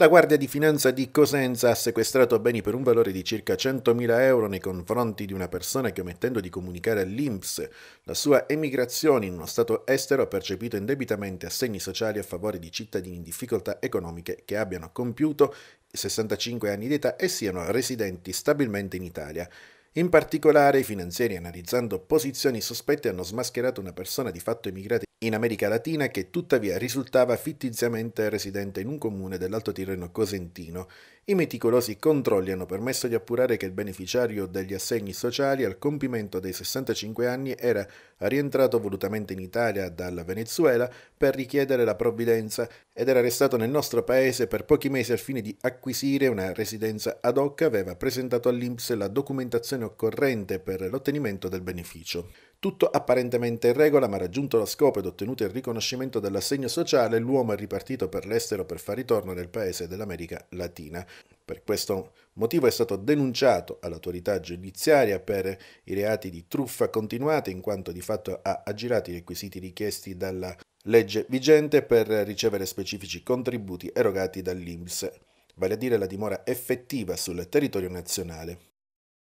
La Guardia di Finanza di Cosenza ha sequestrato beni per un valore di circa 100.000 euro nei confronti di una persona che omettendo di comunicare all'Inps la sua emigrazione in uno stato estero ha percepito indebitamente assegni sociali a favore di cittadini in difficoltà economiche che abbiano compiuto 65 anni di età e siano residenti stabilmente in Italia. In particolare i finanzieri analizzando posizioni sospette hanno smascherato una persona di fatto emigrata in America Latina che tuttavia risultava fittiziamente residente in un comune dell'Alto Tirreno cosentino. I meticolosi controlli hanno permesso di appurare che il beneficiario degli assegni sociali al compimento dei 65 anni era rientrato volutamente in Italia dalla Venezuela per richiedere la provvidenza ed era restato nel nostro paese per pochi mesi al fine di acquisire una residenza ad hoc aveva presentato all'Inps la documentazione occorrente per l'ottenimento del beneficio. Tutto apparentemente in regola, ma raggiunto lo scopo ed ottenuto il riconoscimento dell'assegno sociale, l'uomo è ripartito per l'estero per far ritorno nel paese dell'America Latina. Per questo motivo è stato denunciato all'autorità giudiziaria per i reati di truffa continuata in quanto di fatto ha aggirato i requisiti richiesti dalla legge vigente per ricevere specifici contributi erogati dall'INPS, vale a dire la dimora effettiva sul territorio nazionale.